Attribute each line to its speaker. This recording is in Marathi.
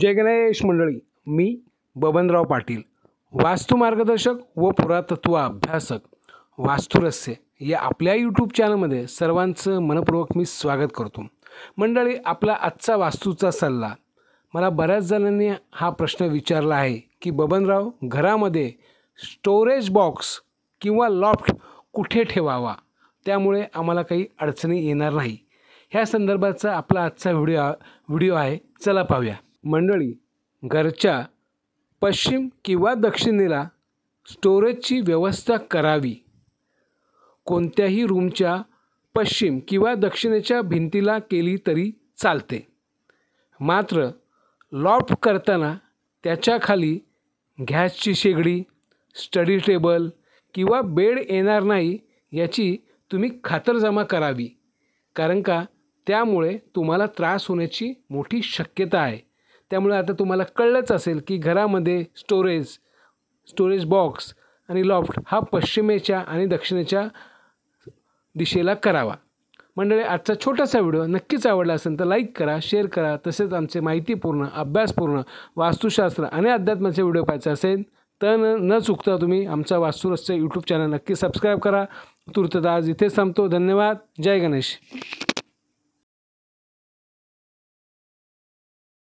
Speaker 1: जय गणेश मंडळी मी बबनराव पाटील वास्तू मार्गदर्शक व पुरातत्व अभ्यासक वास्तुरस्य या आपल्या यूट्यूब चॅनलमध्ये सर्वांचं मनपूर्वक मी स्वागत करतो मंडळी आपला आजचा वास्तूचा सल्ला मला बऱ्याच जणांनी हा प्रश्न विचारला आहे की बबनराव घरामध्ये स्टोरेज बॉक्स किंवा लॉफ्ट कुठे ठेवावा त्यामुळे आम्हाला काही अडचणी येणार नाही ह्या संदर्भाचा आपला आजचा व्हिडिओ व्हिडिओ आहे चला पाहूया मंडळी घरच्या पश्चिम किंवा दक्षिणेला स्टोरेजची व्यवस्था करावी कोणत्याही रूमच्या पश्चिम किंवा दक्षिणेच्या भिंतीला केली तरी चालते मात्र लॉप करताना त्याच्याखाली गॅसची शेगडी स्टडी टेबल किंवा बेड येणार नाही याची तुम्ही खातरजमा करावी कारण का त्यामुळे तुम्हाला त्रास होण्याची मोठी शक्यता आहे त्यामुळे आता तुम्हाला कळलंच असेल की घरामध्ये स्टोरेज स्टोरेज बॉक्स आणि लॉफ्ट हा पश्चिमेच्या आणि दक्षिणेच्या दिशेला करावा मंडळी आजचा छोटासा व्हिडिओ नक्कीच आवडला असेल तर लाईक करा शेअर करा तसेच आमचे माहितीपूर्ण अभ्यासपूर्ण वास्तुशास्त्र आणि अध्यात्माचे व्हिडिओ पाहायचे असेल तर न चुकता तुम्ही आमचा वास्तुरस्त यूट्यूब चॅनल नक्की सबस्क्राईब करा तूर्तता आज इथेच थांबतो धन्यवाद जय गणेश